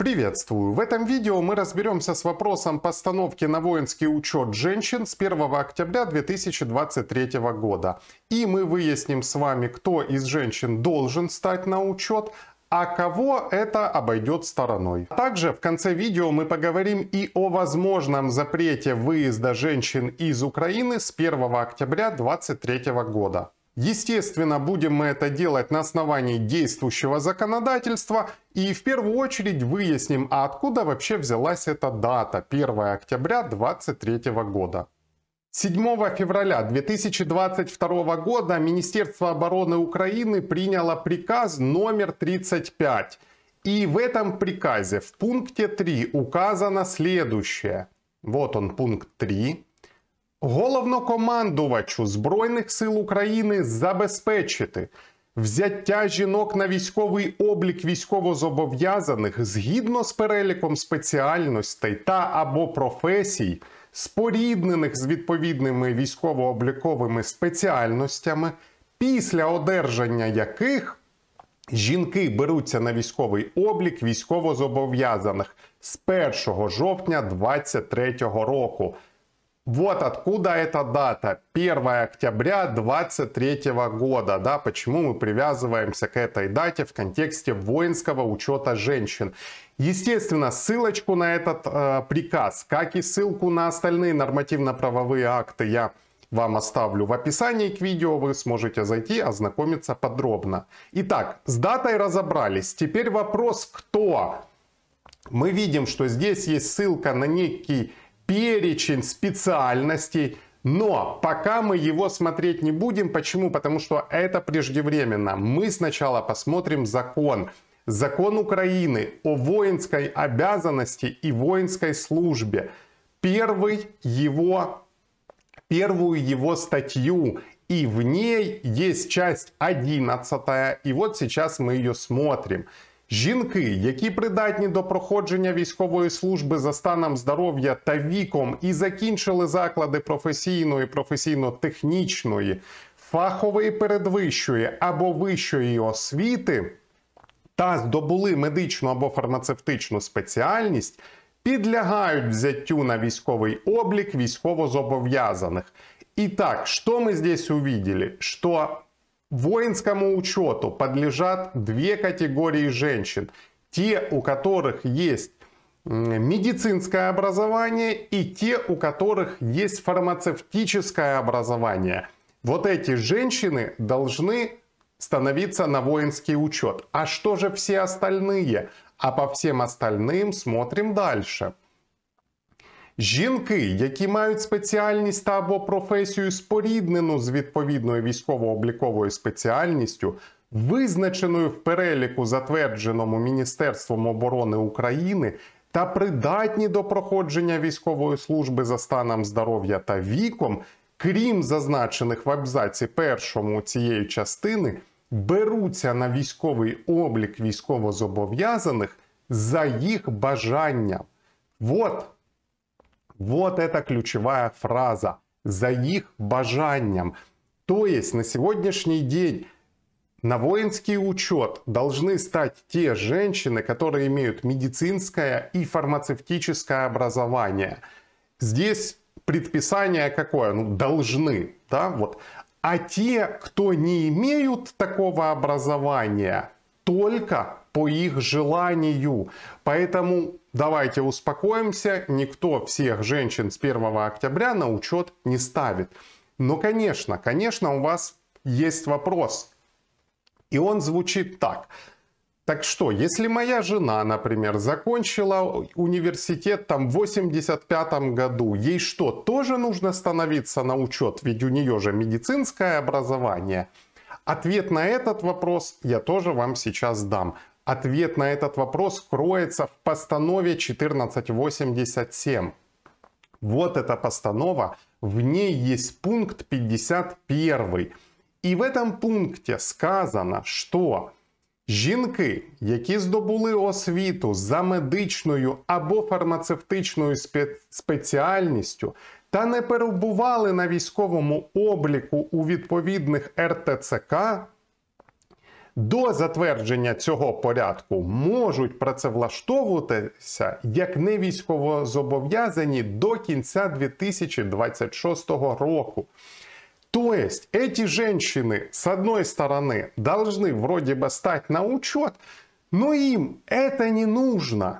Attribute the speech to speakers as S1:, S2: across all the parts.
S1: Приветствую! В этом видео мы разберемся с вопросом постановки на воинский учет женщин с 1 октября 2023 года. И мы выясним с вами, кто из женщин должен стать на учет, а кого это обойдет стороной. Также в конце видео мы поговорим и о возможном запрете выезда женщин из Украины с 1 октября 2023 года. Естественно, будем мы это делать на основании действующего законодательства и в первую очередь выясним, а откуда вообще взялась эта дата 1 октября 2023 года. 7 февраля 2022 года Министерство обороны Украины приняло приказ номер 35. И в этом приказе в пункте 3 указано следующее. Вот он пункт 3. головнокомандувачу Збройних сил України забезпечити взяття жінок на військовий облік військовозобов'язаних згідно з переліком спеціальностей та або професій, споріднених з відповідними військово-обліковими спеціальностями, після одержання яких Жінки беруться на військовий облік військовозобов'язаних з 1 жовтня 2023 року Вот откуда эта дата. 1 октября 2023 года. Да, почему мы привязываемся к этой дате в контексте воинского учета женщин. Естественно, ссылочку на этот э, приказ, как и ссылку на остальные нормативно-правовые акты я вам оставлю в описании к видео, вы сможете зайти, ознакомиться подробно. Итак, с датой разобрались. Теперь вопрос, кто? Мы видим, что здесь есть ссылка на некий перечень специальностей, но пока мы его смотреть не будем. Почему? Потому что это преждевременно. Мы сначала посмотрим закон. Закон Украины о воинской обязанности и воинской службе. Первый его, первую его статью. И в ней есть часть 11. И вот сейчас мы ее смотрим. Жінки, які придатні до проходження військової служби за станом здоров'я та віком, і закінчили заклади професійної, професійно-технічної, фахової передвищої або вищої освіти, та здобули медичну або фармацевтичну спеціальність, підлягають взяттю на військовий облік військовозобов'язаних. Итак, что мы здесь увидели? Что Воинскому учету подлежат две категории женщин. Те, у которых есть медицинское образование и те, у которых есть фармацевтическое образование. Вот эти женщины должны становиться на воинский учет. А что же все остальные? А по всем остальным смотрим дальше. Жінки, які мають спеціальність та або професію споріднену з відповідною військово-обліковою спеціальністю, визначеною в переліку, затвердженому Міністерством оборони України, та придатні до проходження військової служби за станом здоров'я та віком, крім зазначених в абзаці першому цієї частини, беруться на військовий облік військовозобов'язаних за їх бажанням. Вот Вот это ключевая фраза. За их бажанием. То есть на сегодняшний день на воинский учет должны стать те женщины, которые имеют медицинское и фармацевтическое образование. Здесь предписание какое? Ну, должны, да, вот. А те, кто не имеют такого образования, только по их желанию. Поэтому давайте успокоимся, никто всех женщин с 1 октября на учет не ставит. Но, конечно, конечно, у вас есть вопрос. И он звучит так. Так что, если моя жена, например, закончила университет там в 85 году, ей что, тоже нужно становиться на учет, ведь у нее же медицинское образование? Ответ на этот вопрос я тоже вам сейчас дам. Ответ на этот вопрос кроется в постанове 1487. Вот эта постанова, в ней есть пункт 51. І в этом пункті сказано, що жінки, які здобули освіту за медичною або фармацевтичною спеціальністю та не перебували на військовому обліку у відповідних РТЦК, до затвердження цього порядку можуть працевлаштовуватися як не військовозобов'язані до кінця 2026 року. То есть эти женщины, с одной стороны, должны вроде бы стать на учет, но им это не нужно,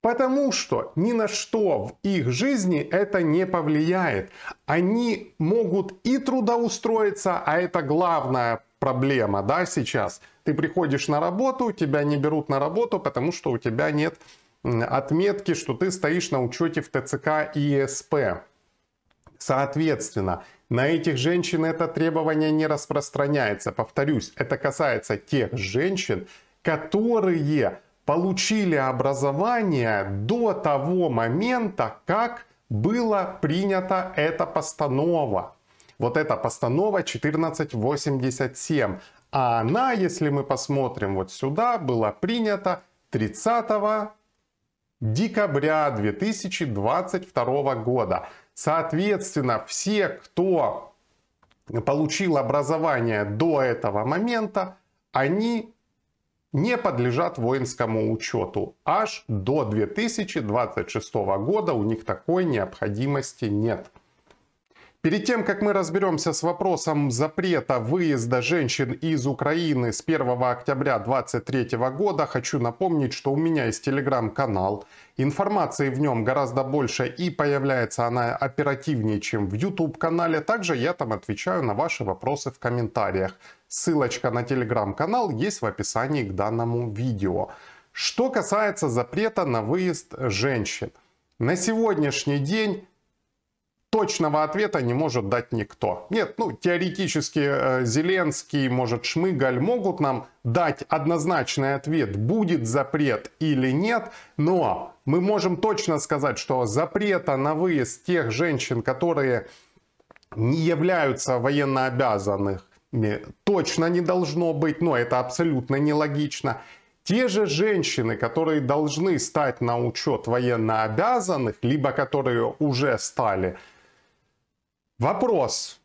S1: потому что ни на что в их жизни это не повлияет. Они могут и трудоустроиться, а это главная проблема, да, сейчас. Ты приходишь на работу, тебя не берут на работу, потому что у тебя нет отметки, что ты стоишь на учете в ТЦК и СП. Соответственно, на этих женщин это требование не распространяется. Повторюсь, это касается тех женщин, которые получили образование до того момента, как было принято эта постанова. Вот эта постанова 1487. А она, если мы посмотрим вот сюда, была принята 30 декабря 2022 года. Соответственно, все, кто получил образование до этого момента, они не подлежат воинскому учету. Аж до 2026 года у них такой необходимости нет. Перед тем, как мы разберемся с вопросом запрета выезда женщин из Украины с 1 октября 2023 года, хочу напомнить, что у меня есть телеграм-канал. Информации в нем гораздо больше и появляется она оперативнее, чем в YouTube-канале. Также я там отвечаю на ваши вопросы в комментариях. Ссылочка на телеграм-канал есть в описании к данному видео. Что касается запрета на выезд женщин. На сегодняшний день точного ответа не может дать никто. Нет, ну, теоретически э, Зеленский, может, Шмыгаль могут нам дать однозначный ответ, будет запрет или нет, но мы можем точно сказать, что запрета на выезд тех женщин, которые не являются военно обязанных, точно не должно быть, но это абсолютно нелогично. Те же женщины, которые должны стать на учет военно обязанных, либо которые уже стали, Вопрос.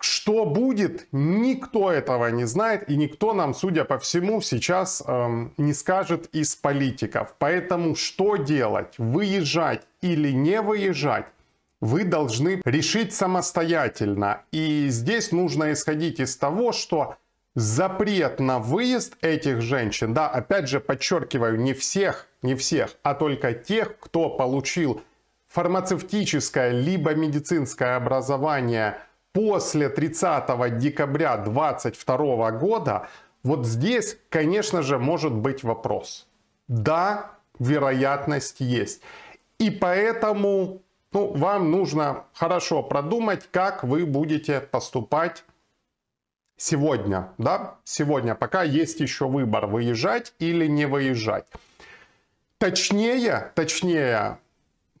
S1: Что будет, никто этого не знает, и никто нам, судя по всему, сейчас эм, не скажет из политиков. Поэтому что делать, выезжать или не выезжать, вы должны решить самостоятельно. И здесь нужно исходить из того, что запрет на выезд этих женщин, да, опять же подчеркиваю, не всех, не всех, а только тех, кто получил фармацевтическое либо медицинское образование после 30 декабря 2022 года, вот здесь, конечно же, может быть вопрос. Да, вероятность есть. И поэтому ну, вам нужно хорошо продумать, как вы будете поступать сегодня. Да? Сегодня, пока есть еще выбор, выезжать или не выезжать. Точнее, точнее,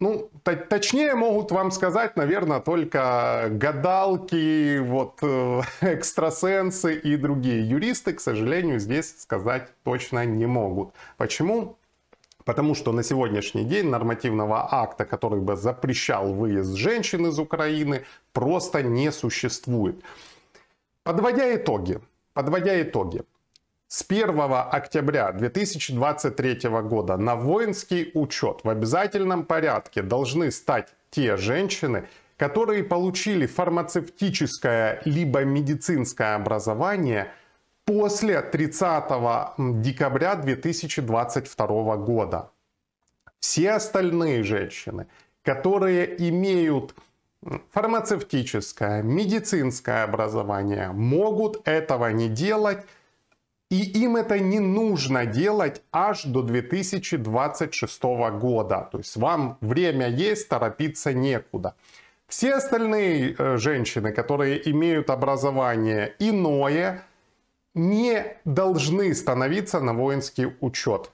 S1: ну, точнее могут вам сказать, наверное, только гадалки, вот, э, экстрасенсы и другие юристы, к сожалению, здесь сказать точно не могут. Почему? Потому что на сегодняшний день нормативного акта, который бы запрещал выезд женщин из Украины, просто не существует. Подводя итоги, подводя итоги, с 1 октября 2023 года на воинский учет в обязательном порядке должны стать те женщины, которые получили фармацевтическое либо медицинское образование после 30 декабря 2022 года. Все остальные женщины, которые имеют фармацевтическое, медицинское образование, могут этого не делать и им это не нужно делать аж до 2026 года. То есть вам время есть, торопиться некуда. Все остальные э, женщины, которые имеют образование иное, не должны становиться на воинский учет.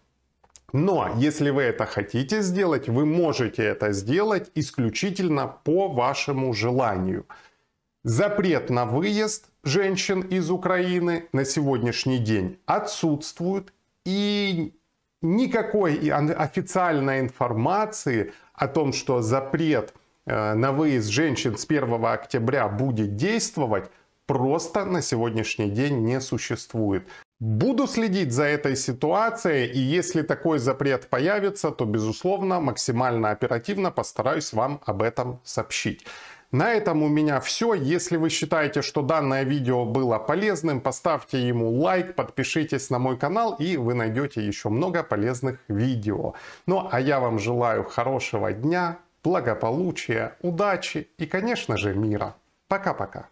S1: Но если вы это хотите сделать, вы можете это сделать исключительно по вашему желанию. Запрет на выезд женщин из Украины на сегодняшний день отсутствуют. И никакой официальной информации о том, что запрет э, на выезд женщин с 1 октября будет действовать, просто на сегодняшний день не существует. Буду следить за этой ситуацией, и если такой запрет появится, то, безусловно, максимально оперативно постараюсь вам об этом сообщить. На этом у меня все. Если вы считаете, что данное видео было полезным, поставьте ему лайк, подпишитесь на мой канал и вы найдете еще много полезных видео. Ну а я вам желаю хорошего дня, благополучия, удачи и конечно же мира. Пока-пока.